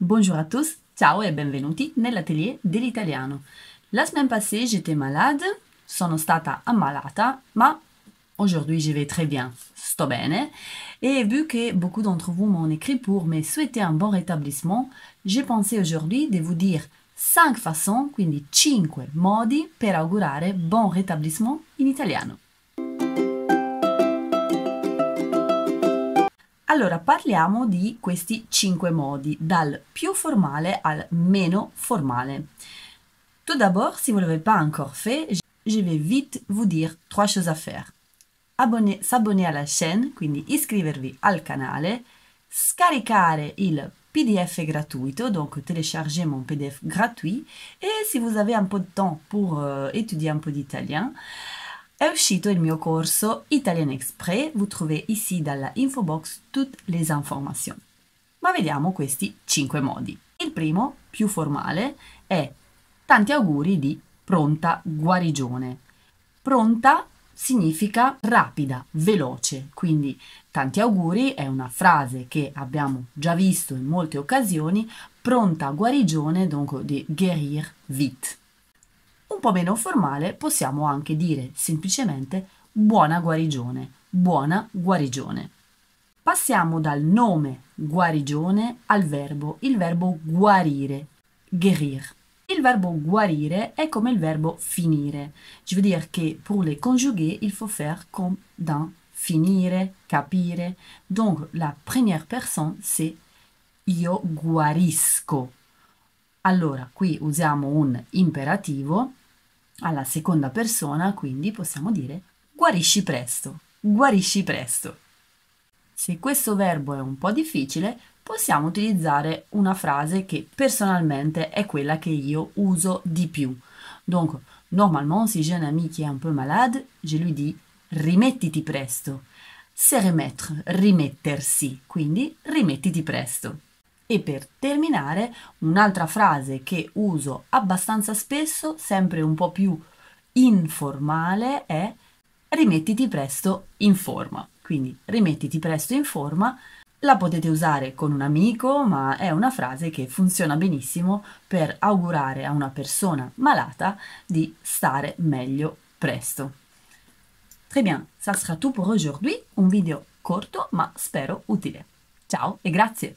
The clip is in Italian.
Bonjour à tous, ciao dans e l'atelier nell'atelier dell'italiano. La semaine passée, j'étais malade, sono stata ammalata, ma aujourd'hui je vais très bien, sto bene. Et vu que beaucoup d'entre vous m'ont écrit pour me souhaiter un bon rétablissement, j'ai pensé aujourd'hui de vous dire 5 façons, quindi 5 modi per augurare bon rétablissement in italiano. Allora, parliamo di questi 5 modi, dal più formale al meno formale. Tout d'abord, si vous ne l'avez pas encore fait, je vais vite vous dire trois choses à faire. s'abonner alla chaîne, quindi iscrivervi al canale, scaricare il PDF gratuito, donc télécharger mon PDF gratuit, et si vous avez un peu de temps pour euh, étudier un peu d'italien, è uscito il mio corso Italian Express, vous trouvez ici dalla info box tutte le informazioni. Ma vediamo questi 5 modi. Il primo, più formale, è tanti auguri di pronta guarigione. Pronta significa rapida, veloce, quindi tanti auguri è una frase che abbiamo già visto in molte occasioni, pronta guarigione, dunque di guérir vite. Un po' meno formale possiamo anche dire semplicemente buona guarigione, buona guarigione. Passiamo dal nome guarigione al verbo, il verbo guarire, guérir. Il verbo guarire è come il verbo finire. Je veux dire che pour les conjuguer, il faut faire comme dans finire, capire. Donc la première personne c'est io guarisco. Allora qui usiamo un imperativo alla seconda persona, quindi, possiamo dire guarisci presto, guarisci presto. Se questo verbo è un po' difficile, possiamo utilizzare una frase che personalmente è quella che io uso di più. Donc, normalement, si j'ai un ami qui est un peu malade, je lui dis rimettiti presto. Se remettre, rimettersi, quindi rimettiti presto. E per terminare, un'altra frase che uso abbastanza spesso, sempre un po' più informale, è rimettiti presto in forma. Quindi rimettiti presto in forma la potete usare con un amico, ma è una frase che funziona benissimo per augurare a una persona malata di stare meglio presto. Très bien, ça sera tout pour aujourd'hui, un video corto ma spero utile. Ciao e grazie!